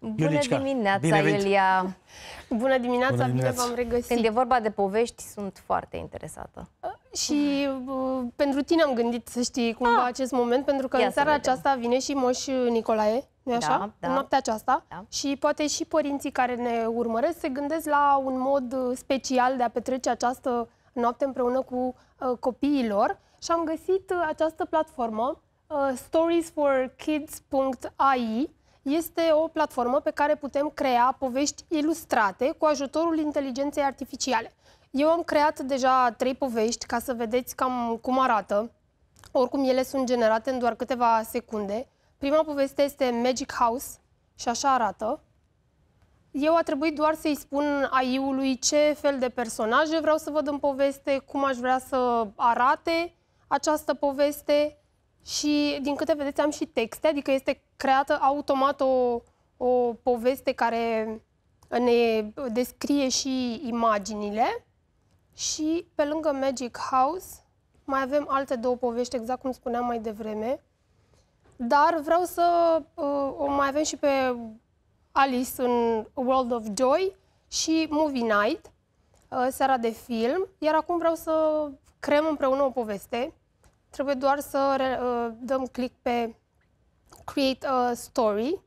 Bună Iulicica. dimineața, bine Iulia! Bună dimineața, Bună dimineața, bine v-am regăsit! Când e vorba de povești, sunt foarte interesată. Uh, și uh, pentru tine am gândit să știi cumva ah. acest moment, pentru că Ia în seara aceasta vine și Moș Nicolae, nu da, așa? Da, da. noaptea aceasta. Da. Și poate și părinții care ne urmăresc se gândesc la un mod uh, special de a petrece această noapte împreună cu uh, copiilor. Și am găsit uh, această platformă, uh, storiesforkids.ai, este o platformă pe care putem crea povești ilustrate cu ajutorul inteligenței artificiale. Eu am creat deja trei povești ca să vedeți cam cum arată. Oricum, ele sunt generate în doar câteva secunde. Prima poveste este Magic House și așa arată. Eu a trebuit doar să-i spun AI-ului ce fel de personaje vreau să văd în poveste, cum aș vrea să arate această poveste și din câte vedeți am și texte, adică este creată automat o, o poveste care ne descrie și imaginile. Și pe lângă Magic House mai avem alte două povești, exact cum spuneam mai devreme. Dar vreau să uh, o mai avem și pe Alice în World of Joy și Movie Night, uh, seara de film. Iar acum vreau să creăm împreună o poveste Trebuie doar să uh, dăm click pe Create a Story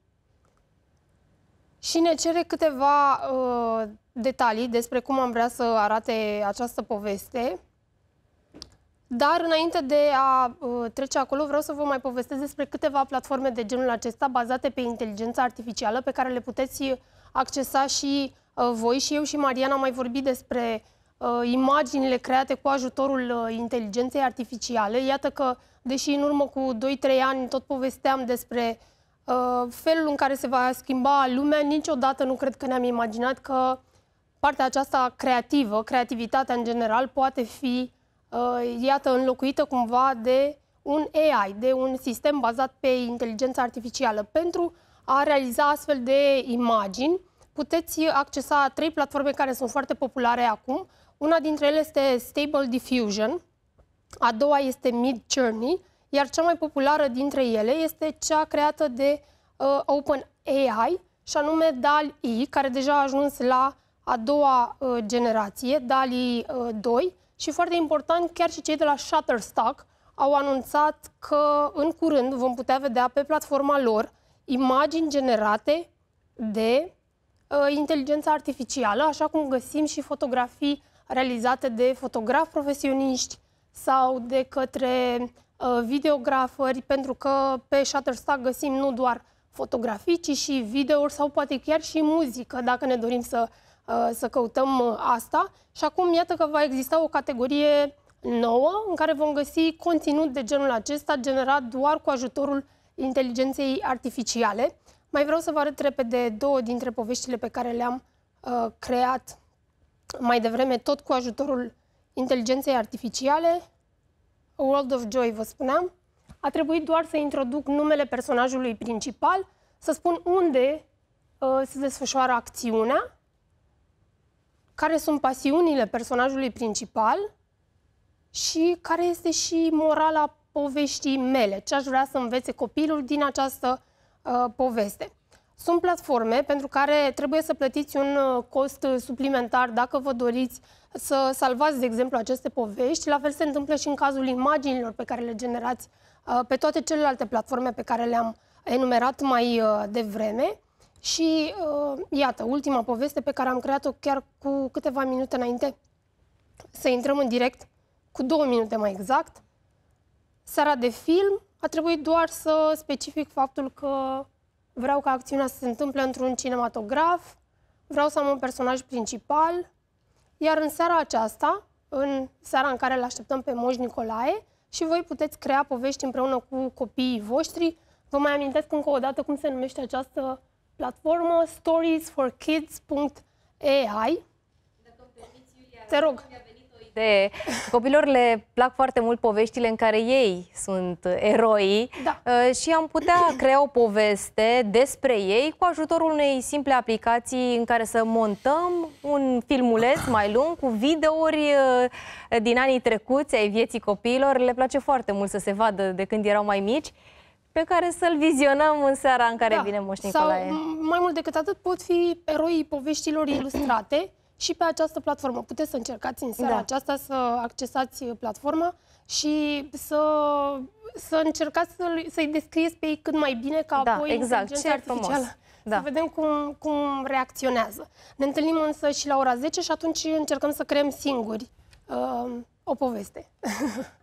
și ne cere câteva uh, detalii despre cum am vrea să arate această poveste. Dar înainte de a uh, trece acolo, vreau să vă mai povestesc despre câteva platforme de genul acesta bazate pe inteligența artificială pe care le puteți accesa și uh, voi și eu și Mariana am mai vorbit despre Uh, imaginile create cu ajutorul uh, inteligenței artificiale. Iată că, deși în urmă cu 2-3 ani tot povesteam despre uh, felul în care se va schimba lumea, niciodată nu cred că ne-am imaginat că partea aceasta creativă, creativitatea în general, poate fi, iată, înlocuită cumva de un AI, de un sistem bazat pe inteligența artificială. Pentru a realiza astfel de imagini, puteți accesa trei platforme care sunt foarte populare acum, una dintre ele este Stable Diffusion, a doua este Mid Journey, iar cea mai populară dintre ele este cea creată de uh, OpenAI, și anume DALI, care deja a ajuns la a doua uh, generație, DALI uh, 2, și foarte important, chiar și cei de la Shutterstock au anunțat că în curând vom putea vedea pe platforma lor imagini generate de uh, inteligența artificială, așa cum găsim și fotografii realizate de fotografi profesioniști sau de către uh, videografări, pentru că pe Shutterstock găsim nu doar fotografii, ci și videouri sau poate chiar și muzică, dacă ne dorim să, uh, să căutăm uh, asta. Și acum iată că va exista o categorie nouă în care vom găsi conținut de genul acesta generat doar cu ajutorul inteligenței artificiale. Mai vreau să vă arăt repede două dintre poveștile pe care le-am uh, creat mai devreme, tot cu ajutorul inteligenței artificiale, A World of Joy, vă spuneam, a trebuit doar să introduc numele personajului principal, să spun unde uh, se desfășoară acțiunea, care sunt pasiunile personajului principal și care este și morala poveștii mele, ce aș vrea să învețe copilul din această uh, poveste. Sunt platforme pentru care trebuie să plătiți un uh, cost uh, suplimentar dacă vă doriți să salvați, de exemplu, aceste povești. La fel se întâmplă și în cazul imaginilor pe care le generați uh, pe toate celelalte platforme pe care le-am enumerat mai devreme. Și iată, ultima poveste pe care am creat-o chiar cu câteva minute înainte să intrăm în direct, cu două minute mai exact. Seara de film a trebuit doar să specific faptul că vreau ca acțiunea să se întâmple într-un cinematograf, vreau să am un personaj principal, iar în seara aceasta, în seara în care îl așteptăm pe Moș Nicolae, și voi puteți crea povești împreună cu copiii voștri. Vă mai amintesc încă o dată cum se numește această platformă, storiesforkids.ai. Te rog de... Copilor le plac foarte mult poveștile în care ei sunt eroi da. Uh, și am putea crea o poveste despre ei cu ajutorul unei simple aplicații în care să montăm un filmuleț mai lung cu videouri uh, din anii trecuți ai vieții copiilor. Le place foarte mult să se vadă de când erau mai mici pe care să-l vizionăm în seara în care da. vine Moș Nicolae. Sau, mai mult decât atât, pot fi eroii poveștilor ilustrate și pe această platformă. Puteți să încercați în seara da. aceasta să accesați platforma și să să încercați să-i să descrieți pe ei cât mai bine, ca da, apoi exact. Ce artificială. Frumos. Da. Să vedem cum, cum reacționează. Ne întâlnim însă și la ora 10 și atunci încercăm să creăm singuri uh, o poveste.